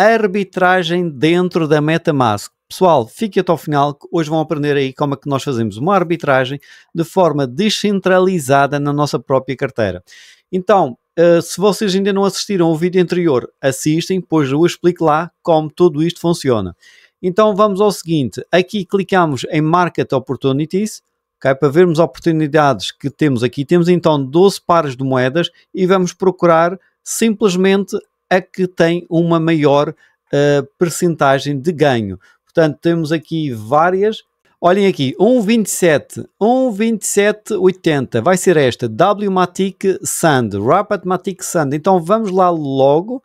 arbitragem dentro da MetaMask. Pessoal, fique até ao final que hoje vão aprender aí como é que nós fazemos uma arbitragem de forma descentralizada na nossa própria carteira. Então, eh, se vocês ainda não assistiram ao vídeo anterior, assistem, pois eu explico lá como tudo isto funciona. Então vamos ao seguinte, aqui clicamos em Market Opportunities, okay, para vermos oportunidades que temos aqui. Temos então 12 pares de moedas e vamos procurar simplesmente a que tem uma maior uh, percentagem de ganho. Portanto, temos aqui várias. Olhem aqui, 1.27, 1.27.80, vai ser esta, W-Matic Sand, Rapid Matic Sand. Então vamos lá logo,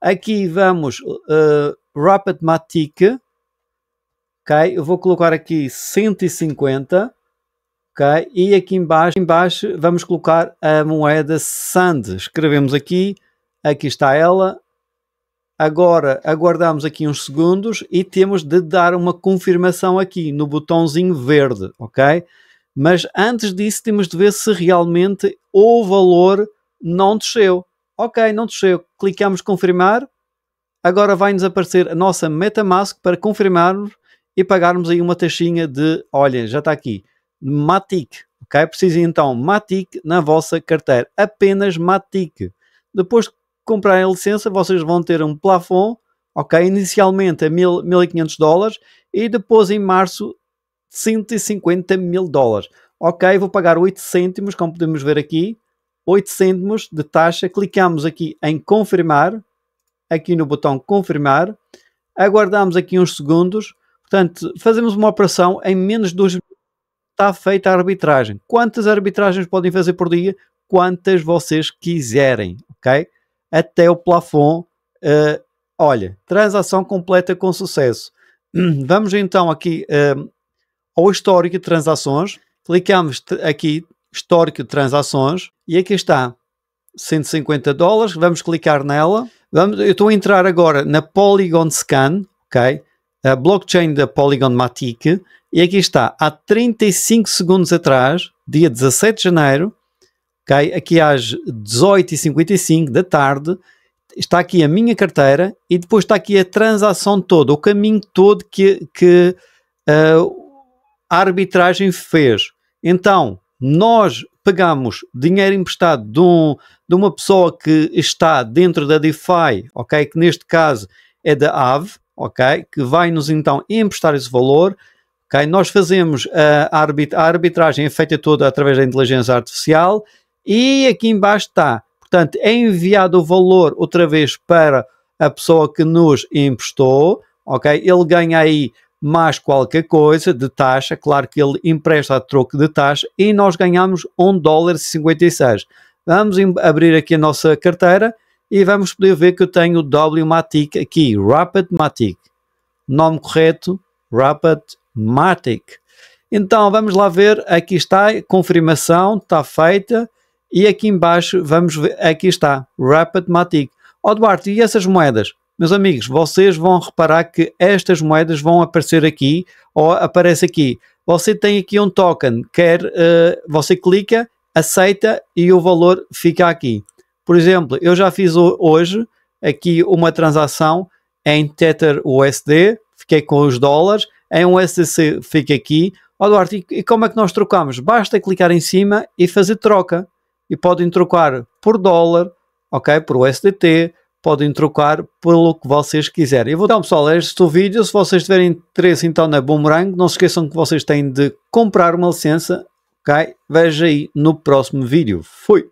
aqui vamos uh, eh, Rapid Matic, ok? Eu vou colocar aqui 150, ok? E aqui embaixo, embaixo vamos colocar a moeda Sand, escrevemos aqui Aqui está ela. Agora aguardamos aqui uns segundos e temos de dar uma confirmação aqui no botãozinho verde, ok? Mas antes disso temos de ver se realmente o valor não desceu. Ok, não desceu. Clicamos confirmar. Agora vai-nos aparecer a nossa MetaMask para confirmarmos e pagarmos aí uma taxinha de, olha, já está aqui, Matic, ok? Precisem então Matic na vossa carteira, apenas Matic. Depois comprarem a licença, vocês vão ter um plafond, ok? Inicialmente a 1.500 dólares e depois em março 150 mil dólares. Ok, vou pagar 8 cêntimos, como podemos ver aqui, 8 cêntimos de taxa. Clicamos aqui em confirmar, aqui no botão confirmar. Aguardamos aqui uns segundos. Portanto, fazemos uma operação em menos de 2 minutos. Está feita a arbitragem. Quantas arbitragens podem fazer por dia? Quantas vocês quiserem, ok? até o plafond. Uh, olha, transação completa com sucesso. Vamos então aqui uh, ao histórico de transações. Clicamos aqui, histórico de transações, e aqui está, 150 dólares. Vamos clicar nela. Vamos, eu estou a entrar agora na Polygon Scan, ok? A blockchain da Polygon Matic. E aqui está, há 35 segundos atrás, dia 17 de janeiro, okay? aqui às 18h55 da tarde, está aqui a minha carteira e depois está aqui a transação toda, o caminho todo que, que uh, a arbitragem fez. Então, nós pegamos dinheiro emprestado de, um, de, uma pessoa que está dentro da DeFi, ok? Que neste caso é da AVE, ok? Que vai nos então emprestar esse valor, ok? Nós fazemos ah, a, arbit a arbitragem é feita toda através da inteligência artificial e aqui embaixo está, portanto, é enviado o valor outra vez para a pessoa que nos emprestou, ok? Ele ganha aí mais qualquer coisa de taxa, claro que ele empresta a troco de taxa e nós ganhamos 1 dólar e 56. Vamos abrir aqui a nossa carteira e vamos poder ver que eu tenho o Matic aqui, Rapid Matic. Nome correto, Rapid Matic. Então vamos lá ver, aqui está, confirmação, está feita. E aqui embaixo, vamos ver, aqui está, Rapidmatic. Matic. oh, Duarte, e essas moedas? Meus amigos, vocês vão reparar que estas moedas vão aparecer aqui, ou aparece aqui. Você tem aqui um token, quer, uh, você clica, aceita e o valor fica aqui. Por exemplo, eu já fiz hoje aqui uma transação em Tether USD, fiquei com os dólares, em USDC fica aqui. Ó oh, Duarte, e como é que nós trocamos? Basta clicar em cima e fazer troca e podem trocar por dólar, ok? Por USDT, podem trocar pelo que vocês quiserem. Eu vou... Então pessoal, este vídeo. Se vocês tiverem interesse então na Boomerang, não se esqueçam que vocês têm de comprar uma licença, ok? Veja aí no próximo vídeo. Fui!